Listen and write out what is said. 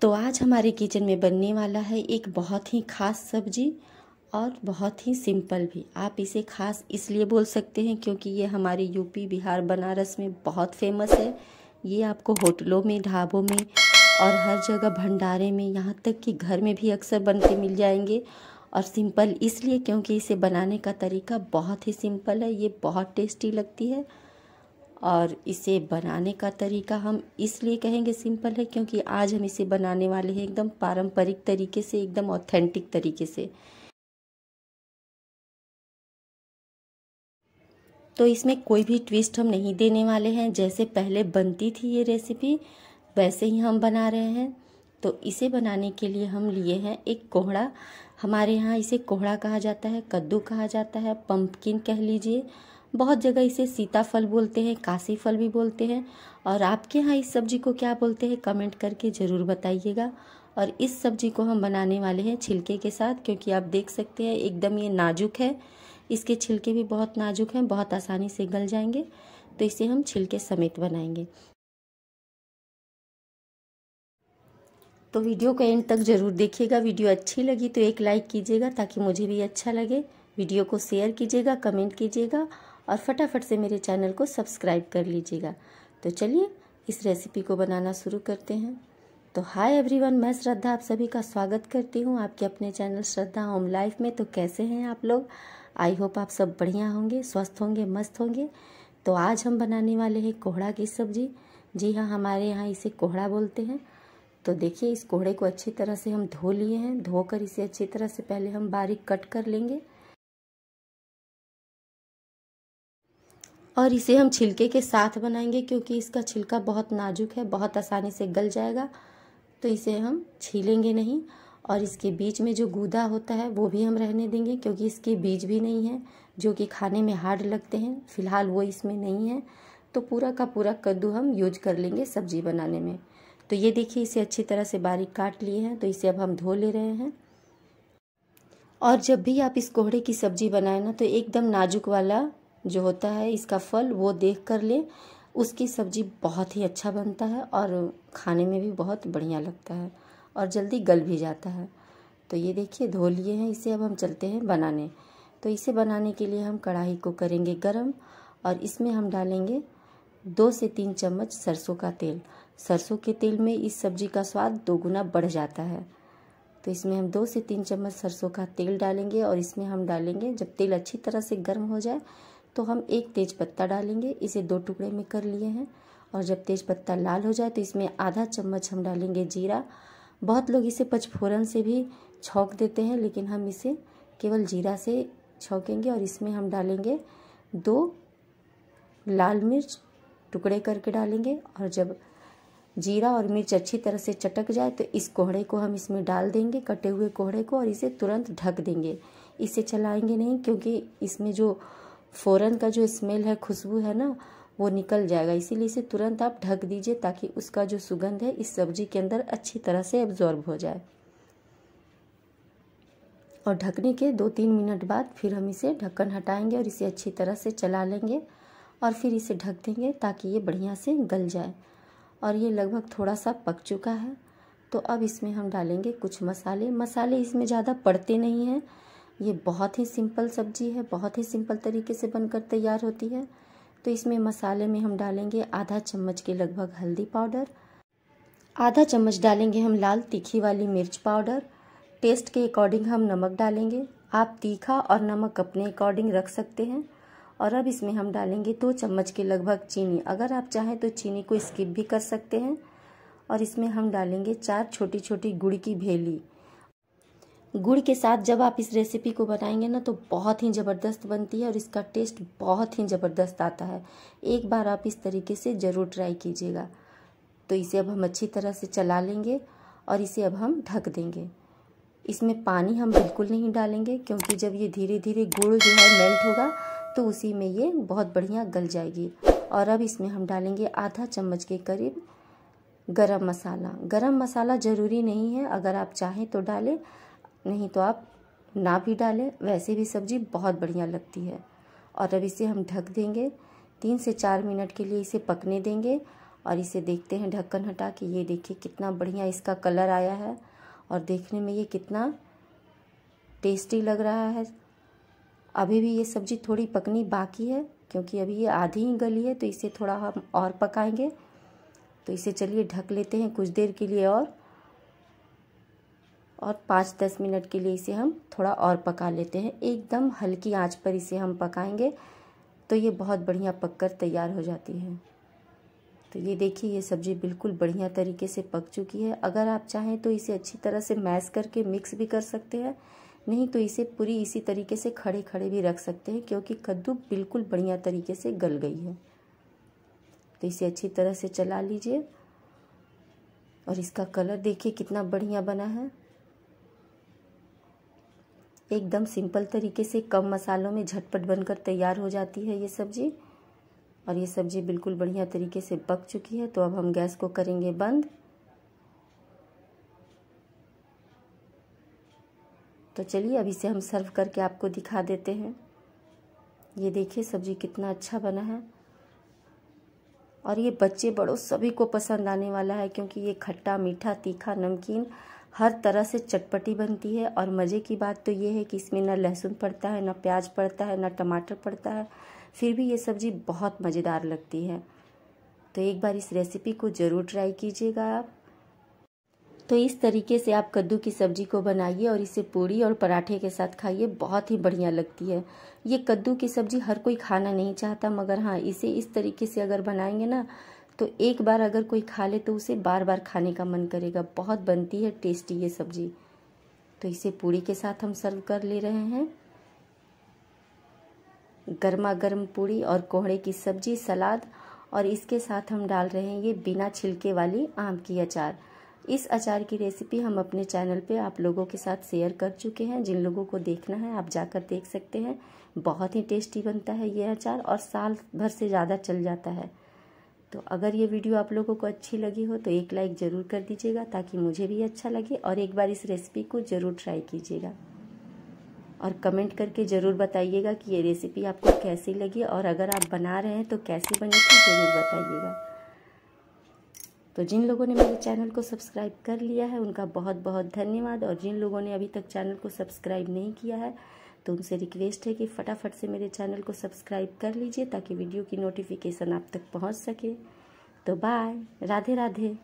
तो आज हमारे किचन में बनने वाला है एक बहुत ही खास सब्जी और बहुत ही सिंपल भी आप इसे खास इसलिए बोल सकते हैं क्योंकि ये हमारे यूपी बिहार बनारस में बहुत फेमस है ये आपको होटलों में ढाबों में और हर जगह भंडारे में यहाँ तक कि घर में भी अक्सर बन के मिल जाएंगे और सिंपल इसलिए क्योंकि इसे बनाने का तरीका बहुत ही सिंपल है ये बहुत टेस्टी लगती है और इसे बनाने का तरीका हम इसलिए कहेंगे सिंपल है क्योंकि आज हम इसे बनाने वाले हैं एकदम पारंपरिक तरीके से एकदम ऑथेंटिक तरीके से तो इसमें कोई भी ट्विस्ट हम नहीं देने वाले हैं जैसे पहले बनती थी ये रेसिपी वैसे ही हम बना रहे हैं तो इसे बनाने के लिए हम लिए हैं एक कोहड़ा हमारे यहाँ इसे कोहड़ा कहा जाता है कद्दू कहा जाता है पंपकिन कह लीजिए बहुत जगह इसे सीताफल बोलते हैं काशी फल भी बोलते हैं और आपके यहाँ इस सब्जी को क्या बोलते हैं कमेंट करके ज़रूर बताइएगा और इस सब्जी को हम बनाने वाले हैं छिलके के साथ क्योंकि आप देख सकते हैं एकदम ये नाजुक है इसके छिलके भी बहुत नाजुक हैं बहुत आसानी से गल जाएंगे तो इसे हम छिलके समेत बनाएंगे तो वीडियो को एंड तक ज़रूर देखिएगा वीडियो अच्छी लगी तो एक लाइक कीजिएगा ताकि मुझे भी अच्छा लगे वीडियो को शेयर कीजिएगा कमेंट कीजिएगा और फटाफट से मेरे चैनल को सब्सक्राइब कर लीजिएगा तो चलिए इस रेसिपी को बनाना शुरू करते हैं तो हाय एवरीवन मैं श्रद्धा आप सभी का स्वागत करती हूँ आपके अपने चैनल श्रद्धा होम लाइफ में तो कैसे हैं आप लोग आई होप आप सब बढ़िया होंगे स्वस्थ होंगे मस्त होंगे तो आज हम बनाने वाले हैं कोहड़ा की सब्जी जी हाँ हमारे यहाँ इसे कोहड़ा बोलते हैं तो देखिए इस कोहड़े को अच्छी तरह से हम धो लिए हैं धोकर इसे अच्छी तरह से पहले हम बारीक कट कर लेंगे और इसे हम छिलके के साथ बनाएंगे क्योंकि इसका छिलका बहुत नाजुक है बहुत आसानी से गल जाएगा तो इसे हम छीलेंगे नहीं और इसके बीच में जो गूदा होता है वो भी हम रहने देंगे क्योंकि इसके बीज भी नहीं है जो कि खाने में हार्ड लगते हैं फिलहाल वो इसमें नहीं है तो पूरा का पूरा कद्दू हम यूज कर लेंगे सब्जी बनाने में तो ये देखिए इसे अच्छी तरह से बारीक काट लिए हैं तो इसे अब हम धो ले रहे हैं और जब भी आप इस कोहड़े की सब्ज़ी बनाए ना तो एकदम नाजुक वाला जो होता है इसका फल वो देख कर लें उसकी सब्ज़ी बहुत ही अच्छा बनता है और खाने में भी बहुत बढ़िया लगता है और जल्दी गल भी जाता है तो ये देखिए धो लिए हैं इसे अब हम चलते हैं बनाने तो इसे बनाने के लिए हम कढ़ाई को करेंगे गरम और इसमें हम डालेंगे दो से तीन चम्मच सरसों का तेल सरसों के तेल में इस सब्ज़ी का स्वाद दोगुना बढ़ जाता है तो इसमें हम दो से तीन चम्मच सरसों का तेल डालेंगे और इसमें हम डालेंगे जब तेल अच्छी तरह से गर्म हो जाए तो हम एक तेज पत्ता डालेंगे इसे दो टुकड़े में कर लिए हैं और जब तेज पत्ता लाल हो जाए तो इसमें आधा चम्मच हम डालेंगे जीरा बहुत लोग इसे पचफोरन से भी छोंक देते हैं लेकिन हम इसे केवल जीरा से छोंकेंगे और इसमें हम डालेंगे दो लाल मिर्च टुकड़े करके डालेंगे और जब जीरा और मिर्च अच्छी तरह से चटक जाए तो इस कोहड़े को हम इसमें डाल देंगे कटे हुए कोहड़े को और इसे तुरंत ढक देंगे इसे चलाएंगे नहीं क्योंकि इसमें जो फ़ौरन का जो स्मेल है खुशबू है ना वो निकल जाएगा इसीलिए इसे तुरंत आप ढक दीजिए ताकि उसका जो सुगंध है इस सब्जी के अंदर अच्छी तरह से एब्जॉर्ब हो जाए और ढकने के दो तीन मिनट बाद फिर हम इसे ढक्कन हटाएंगे और इसे अच्छी तरह से चला लेंगे और फिर इसे ढक देंगे ताकि ये बढ़िया से गल जाए और ये लगभग थोड़ा सा पक चुका है तो अब इसमें हम डालेंगे कुछ मसाले मसाले इसमें ज़्यादा पड़ते नहीं हैं ये बहुत ही सिंपल सब्जी है बहुत ही सिंपल तरीके से बनकर तैयार होती है तो इसमें मसाले में हम डालेंगे आधा चम्मच के लगभग हल्दी पाउडर आधा चम्मच डालेंगे हम लाल तीखी वाली मिर्च पाउडर टेस्ट के अकॉर्डिंग हम नमक डालेंगे आप तीखा और नमक अपने अकॉर्डिंग रख सकते हैं और अब इसमें हम डालेंगे दो चम्मच के लगभग चीनी अगर आप चाहें तो चीनी को स्किप भी कर सकते हैं और इसमें हम डालेंगे चार छोटी छोटी गुड़ की भेली गुड़ के साथ जब आप इस रेसिपी को बनाएंगे ना तो बहुत ही ज़बरदस्त बनती है और इसका टेस्ट बहुत ही ज़बरदस्त आता है एक बार आप इस तरीके से ज़रूर ट्राई कीजिएगा तो इसे अब हम अच्छी तरह से चला लेंगे और इसे अब हम ढक देंगे इसमें पानी हम बिल्कुल नहीं डालेंगे क्योंकि जब ये धीरे धीरे गुड़ जो है मेल्ट होगा तो उसी में ये बहुत बढ़िया गल जाएगी और अब इसमें हम डालेंगे आधा चम्मच के करीब गरम मसाला गरम मसाला ज़रूरी नहीं है अगर आप चाहें तो डालें नहीं तो आप ना भी डालें वैसे भी सब्ज़ी बहुत बढ़िया लगती है और अब इसे हम ढक देंगे तीन से चार मिनट के लिए इसे पकने देंगे और इसे देखते हैं ढक्कन हटा के ये देखिए कितना बढ़िया इसका कलर आया है और देखने में ये कितना टेस्टी लग रहा है अभी भी ये सब्ज़ी थोड़ी पकनी बाकी है क्योंकि अभी ये आधी ही गली है तो इसे थोड़ा हम और पकाएंगे तो इसे चलिए ढक लेते हैं कुछ देर के लिए और और पाँच दस मिनट के लिए इसे हम थोड़ा और पका लेते हैं एकदम हल्की आंच पर इसे हम पकाएंगे तो ये बहुत बढ़िया पककर तैयार हो जाती है तो ये देखिए ये सब्ज़ी बिल्कुल बढ़िया तरीके से पक चुकी है अगर आप चाहें तो इसे अच्छी तरह से मैश करके मिक्स भी कर सकते हैं नहीं तो इसे पूरी इसी तरीके से खड़े खड़े भी रख सकते हैं क्योंकि कद्दू बिल्कुल बढ़िया तरीके से गल गई है तो इसे अच्छी तरह से चला लीजिए और इसका कलर देखिए कितना बढ़िया बना है एकदम सिंपल तरीके से कम मसालों में झटपट बनकर तैयार हो जाती है ये सब्ज़ी और ये सब्ज़ी बिल्कुल बढ़िया तरीके से पक चुकी है तो अब हम गैस को करेंगे बंद तो चलिए अभी से हम सर्व करके आपको दिखा देते हैं ये देखिए सब्ज़ी कितना अच्छा बना है और ये बच्चे बड़ों सभी को पसंद आने वाला है क्योंकि ये खट्टा मीठा तीखा नमकीन हर तरह से चटपटी बनती है और मज़े की बात तो ये है कि इसमें ना लहसुन पड़ता है ना प्याज पड़ता है ना टमाटर पड़ता है फिर भी ये सब्ज़ी बहुत मज़ेदार लगती है तो एक बार इस रेसिपी को ज़रूर ट्राई कीजिएगा आप तो इस तरीके से आप कद्दू की सब्जी को बनाइए और इसे पूड़ी और पराठे के साथ खाइए बहुत ही बढ़िया लगती है ये कद्दू की सब्जी हर कोई खाना नहीं चाहता मगर हाँ इसे इस तरीके से अगर बनाएंगे ना तो एक बार अगर कोई खा ले तो उसे बार बार खाने का मन करेगा बहुत बनती है टेस्टी ये सब्जी तो इसे पूड़ी के साथ हम सर्व कर ले रहे हैं गर्मा गर्म पूड़ी और कोहड़े की सब्जी सलाद और इसके साथ हम डाल रहे हैं ये बिना छिलके वाली आम की अचार इस अचार की रेसिपी हम अपने चैनल पे आप लोगों के साथ शेयर कर चुके हैं जिन लोगों को देखना है आप जाकर देख सकते हैं बहुत ही टेस्टी बनता है ये अचार और साल भर से ज़्यादा चल जाता है तो अगर ये वीडियो आप लोगों को अच्छी लगी हो तो एक लाइक ज़रूर कर दीजिएगा ताकि मुझे भी अच्छा लगे और एक बार इस रेसिपी को ज़रूर ट्राई कीजिएगा और कमेंट करके ज़रूर बताइएगा कि ये रेसिपी आपको कैसी लगी और अगर आप बना रहे हैं तो कैसी बनी थी ज़रूर बताइएगा तो जिन लोगों ने मेरे चैनल को सब्सक्राइब कर लिया है उनका बहुत बहुत धन्यवाद और जिन लोगों ने अभी तक चैनल को सब्सक्राइब नहीं किया है तो उनसे रिक्वेस्ट है कि फटाफट से मेरे चैनल को सब्सक्राइब कर लीजिए ताकि वीडियो की नोटिफिकेशन आप तक पहुंच सके तो बाय राधे राधे